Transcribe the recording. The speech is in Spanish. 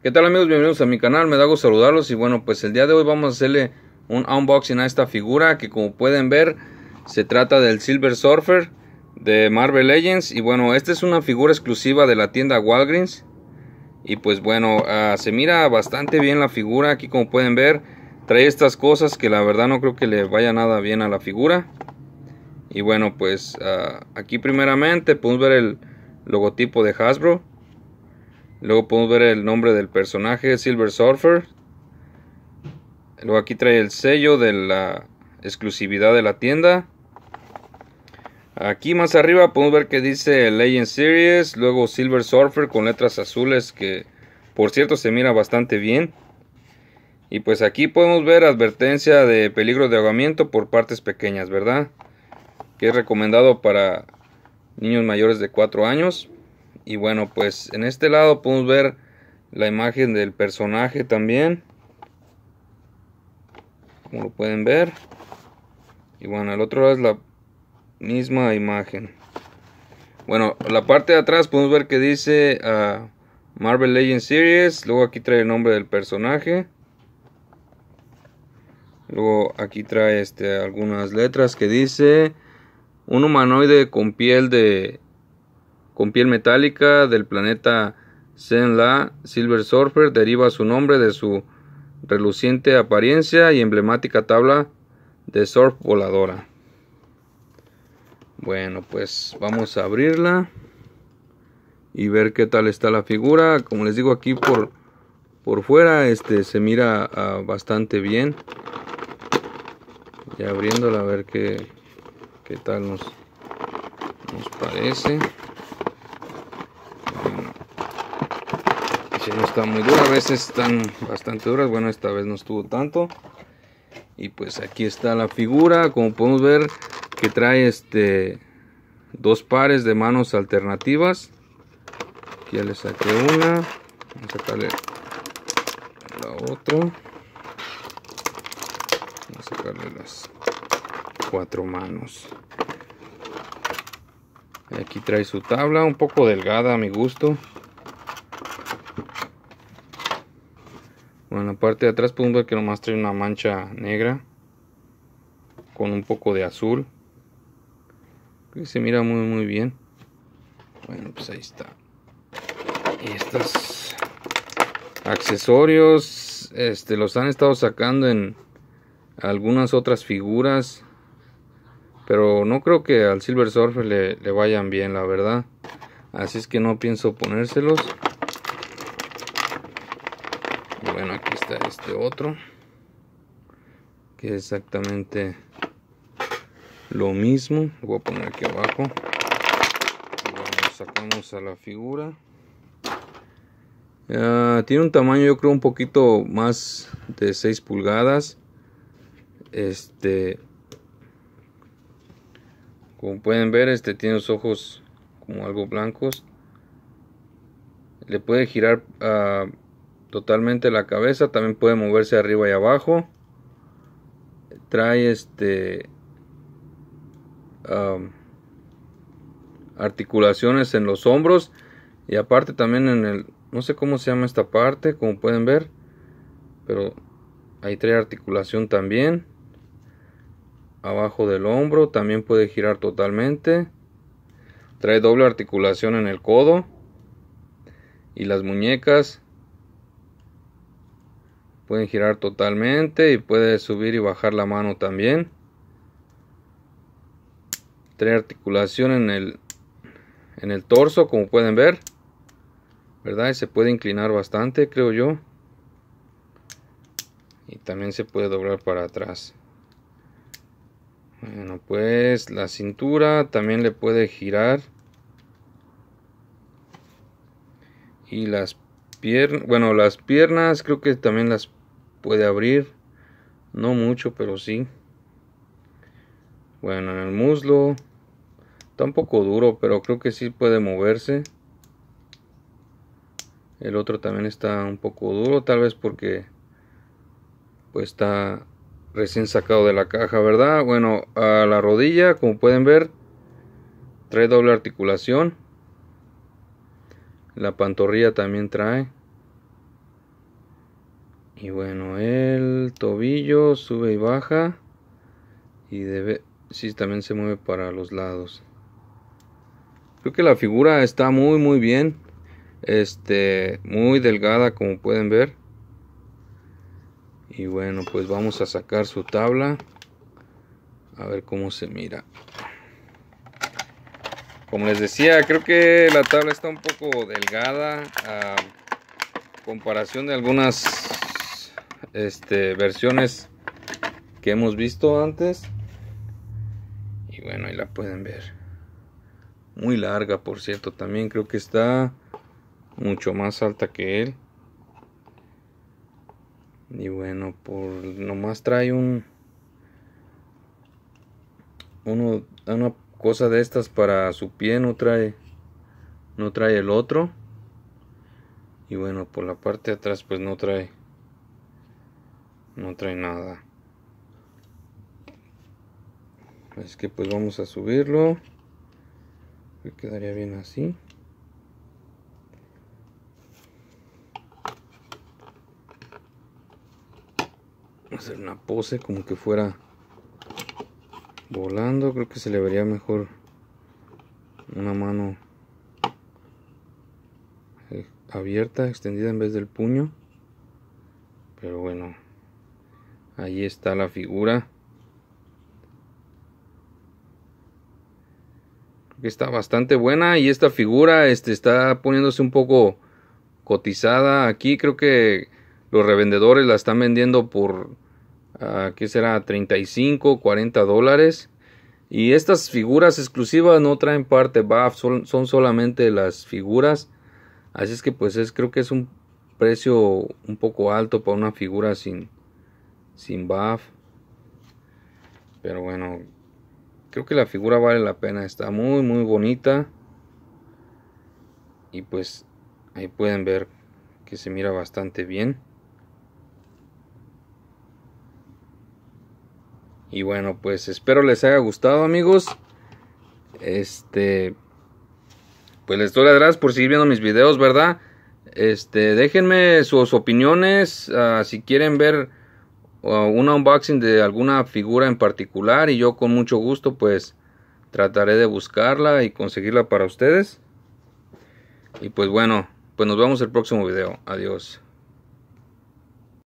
¿Qué tal amigos? Bienvenidos a mi canal, me da gusto saludarlos y bueno pues el día de hoy vamos a hacerle un unboxing a esta figura que como pueden ver se trata del Silver Surfer de Marvel Legends y bueno esta es una figura exclusiva de la tienda Walgreens y pues bueno ah, se mira bastante bien la figura aquí como pueden ver trae estas cosas que la verdad no creo que le vaya nada bien a la figura y bueno pues ah, aquí primeramente podemos ver el logotipo de Hasbro Luego podemos ver el nombre del personaje, Silver Surfer. Luego aquí trae el sello de la exclusividad de la tienda. Aquí más arriba podemos ver que dice Legend Series, luego Silver Surfer con letras azules que por cierto se mira bastante bien. Y pues aquí podemos ver advertencia de peligro de ahogamiento por partes pequeñas, ¿verdad? Que es recomendado para niños mayores de 4 años y bueno pues en este lado podemos ver la imagen del personaje también como lo pueden ver y bueno el otro lado es la misma imagen bueno la parte de atrás podemos ver que dice ah, Marvel Legends Series luego aquí trae el nombre del personaje luego aquí trae este, algunas letras que dice un humanoide con piel de con piel metálica del planeta Zenla Silver Surfer deriva su nombre de su reluciente apariencia y emblemática tabla de surf voladora. Bueno, pues vamos a abrirla y ver qué tal está la figura. Como les digo aquí por, por fuera este se mira ah, bastante bien. Ya abriéndola a ver qué, qué tal nos, nos parece. no está muy dura, a veces están bastante duras, bueno esta vez no estuvo tanto. Y pues aquí está la figura, como podemos ver que trae este dos pares de manos alternativas. Aquí ya le saqué una, vamos a sacarle la otra. Vamos a sacarle las cuatro manos. Aquí trae su tabla, un poco delgada a mi gusto, en la parte de atrás podemos ver que nomás trae una mancha negra con un poco de azul que se mira muy muy bien bueno pues ahí está y estos accesorios este los han estado sacando en algunas otras figuras pero no creo que al Silver Surfer le, le vayan bien la verdad así es que no pienso ponérselos bueno aquí está este otro que es exactamente lo mismo voy a poner aquí abajo sacamos a la figura ah, tiene un tamaño yo creo un poquito más de 6 pulgadas este como pueden ver este tiene los ojos como algo blancos le puede girar a ah, totalmente la cabeza, también puede moverse arriba y abajo. Trae este articulaciones en los hombros y aparte también en el no sé cómo se llama esta parte, como pueden ver, pero ahí trae articulación también abajo del hombro, también puede girar totalmente. Trae doble articulación en el codo y las muñecas pueden girar totalmente y puede subir y bajar la mano también tres articulación en el en el torso como pueden ver verdad y se puede inclinar bastante creo yo y también se puede doblar para atrás bueno pues la cintura también le puede girar y las piernas bueno las piernas creo que también las puede abrir. No mucho, pero sí. Bueno, en el muslo. Está un poco duro, pero creo que sí puede moverse. El otro también está un poco duro, tal vez porque pues está recién sacado de la caja, ¿verdad? Bueno, a la rodilla, como pueden ver, trae doble articulación. La pantorrilla también trae. Y bueno, el tobillo sube y baja. Y debe, sí, también se mueve para los lados. Creo que la figura está muy, muy bien. Este, muy delgada como pueden ver. Y bueno, pues vamos a sacar su tabla. A ver cómo se mira. Como les decía, creo que la tabla está un poco delgada. A comparación de algunas este, versiones que hemos visto antes. Y bueno, ahí la pueden ver. Muy larga, por cierto. También creo que está mucho más alta que él. Y bueno, por nomás trae un uno una cosa de estas para su pie, no trae no trae el otro. Y bueno, por la parte de atrás pues no trae no trae nada Así que pues vamos a subirlo que quedaría bien así hacer una pose como que fuera volando creo que se le vería mejor una mano eh, abierta extendida en vez del puño pero bueno Ahí está la figura. que está bastante buena y esta figura este, está poniéndose un poco cotizada. Aquí creo que los revendedores la están vendiendo por, ah, ¿qué será? 35, 40 dólares. Y estas figuras exclusivas no traen parte BAF. son, son, solamente las figuras. Así es que pues es, creo que es un precio un poco alto para una figura sin, sin buff. Pero bueno, creo que la figura vale la pena. Está muy, muy bonita. Y pues ahí pueden ver que se mira bastante bien. Y bueno, pues espero les haya gustado amigos. Este... Pues les doy las gracias por seguir viendo mis videos, ¿verdad? Este, déjenme sus opiniones. Ah, si quieren ver un unboxing de alguna figura en particular y yo con mucho gusto pues trataré de buscarla y conseguirla para ustedes. Y pues bueno, pues nos vemos el próximo video. Adiós.